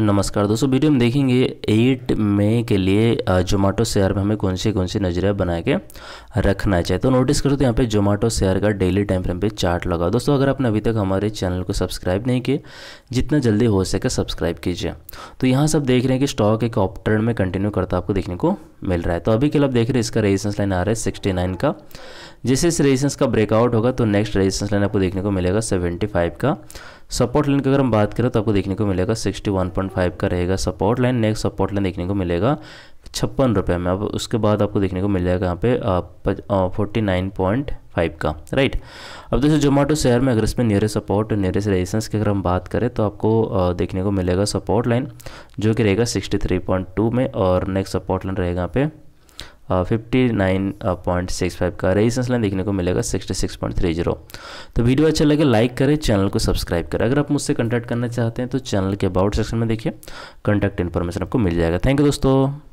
नमस्कार दोस्तों वीडियो में देखेंगे एट मई के लिए जोमेटो शेयर में हमें कौन से कौन से नजरिया बना के रखना चाहिए तो नोटिस करो तो यहाँ पे जोमेटो शेयर का डेली टाइम फ्रेम पे चार्ट लगाओ दोस्तों अगर आपने अभी तक हमारे चैनल को सब्सक्राइब नहीं किए जितना जल्दी हो सके सब्सक्राइब कीजिए तो यहाँ सब देख रहे हैं कि स्टॉक एक अप में कंटिन्यू करता आपको देखने को मिल रहा है तो अभी के लिए आप देख रहे हैं इसका रेजिस्टेंस लाइन आ रहा है सिक्सटी नाइन का जैसे इस रेजिस्टेंस का ब्रेकआउट होगा तो नेक्स्ट रेजिस्टेंस लाइन आपको देखने को मिलेगा सेवेंटी फाइव का सपोर्ट लाइन की अगर हम बात करें तो आपको देखने को मिलेगा सिक्सटी वन पॉइंट फाइव का रहेगा support line next support line देखने को मिलेगा छप्पन रुपये में अब उसके बाद आपको देखने को मिल जाएगा यहाँ पे फोर्टी नाइन पॉइंट फाइव का राइट अब दोस्तों जोमेटो शहर में अगर इसमें नियरेस्ट सपोर्ट और नियरेस्ट रेजिस्टेंस की अगर हम बात करें तो आपको देखने को मिलेगा सपोर्ट लाइन जो कि रहेगा सिक्सटी थ्री पॉइंट टू में और नेक्स्ट सपोर्ट लाइन रहेगा यहाँ पे fifty nine point six five का रेजिस्टेंस लाइन देखने को मिलेगा sixty six point three zero तो वीडियो अच्छा लगे लाइक करें चैनल को सब्सक्राइब करें अगर आप मुझसे कॉन्टैक्ट करना चाहते हैं तो चैनल के अबाउट सेक्शन में देखिए कॉन्टैक्ट इन्फॉर्मेशन आपको मिल जाएगा थैंक यू दोस्तों